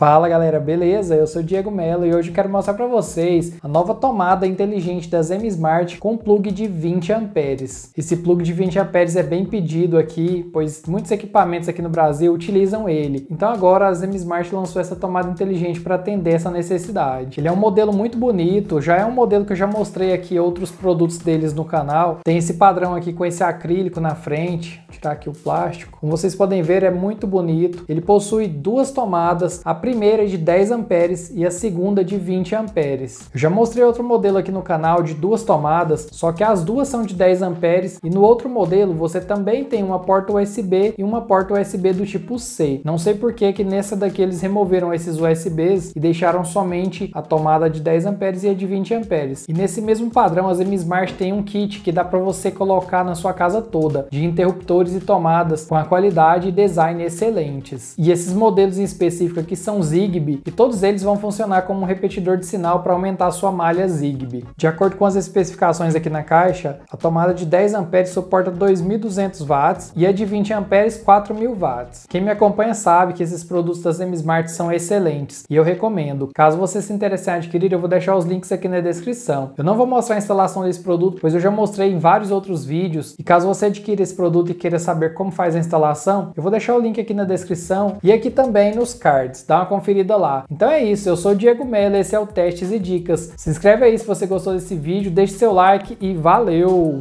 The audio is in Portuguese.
Fala galera, beleza? Eu sou Diego Mello e hoje eu quero mostrar para vocês a nova tomada inteligente da M Smart com plug de 20 amperes. Esse plug de 20 amperes é bem pedido aqui, pois muitos equipamentos aqui no Brasil utilizam ele. Então agora a M Smart lançou essa tomada inteligente para atender essa necessidade. Ele é um modelo muito bonito, já é um modelo que eu já mostrei aqui outros produtos deles no canal. Tem esse padrão aqui com esse acrílico na frente, Vou tirar aqui o plástico. Como vocês podem ver, é muito bonito. Ele possui duas tomadas. A primeira é de 10 amperes e a segunda de 20 amperes. Eu já mostrei outro modelo aqui no canal de duas tomadas, só que as duas são de 10 amperes e no outro modelo você também tem uma porta USB e uma porta USB do tipo C. Não sei por que que nessa daqui eles removeram esses USBs e deixaram somente a tomada de 10 amperes e a de 20 amperes. E nesse mesmo padrão as M Smart tem um kit que dá para você colocar na sua casa toda, de interruptores e tomadas com a qualidade e design excelentes. E esses modelos em específico aqui são Zigbee e todos eles vão funcionar como um repetidor de sinal para aumentar a sua malha Zigbee. De acordo com as especificações aqui na caixa, a tomada de 10 A suporta 2.200 watts e a de 20 A 4.000 watts. Quem me acompanha sabe que esses produtos das m são excelentes e eu recomendo. Caso você se interessar em adquirir, eu vou deixar os links aqui na descrição. Eu não vou mostrar a instalação desse produto, pois eu já mostrei em vários outros vídeos e caso você adquira esse produto e queira saber como faz a instalação, eu vou deixar o link aqui na descrição e aqui também nos cards. Dá tá? uma conferida lá. Então é isso, eu sou o Diego Mello, esse é o Testes e Dicas. Se inscreve aí se você gostou desse vídeo, deixe seu like e valeu!